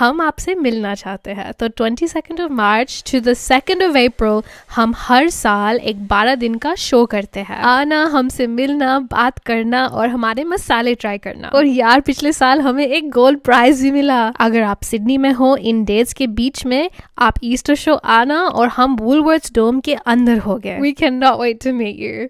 हम आपसे मिलना चाहते हैं तो twenty second of March to the second of April हम हर साल एक बारह दिन का शो करते हैं आना हमसे मिलना बात करना और हमारे मसाले ट्राई करना और यार पिछले साल हमें एक गोल्ड प्राइज भी मिला अगर आप सिडनी में हो इन डेज के बीच में आप ईस्टर शो आना और हम वूल डोम के अंदर हो गए we can not wait to make you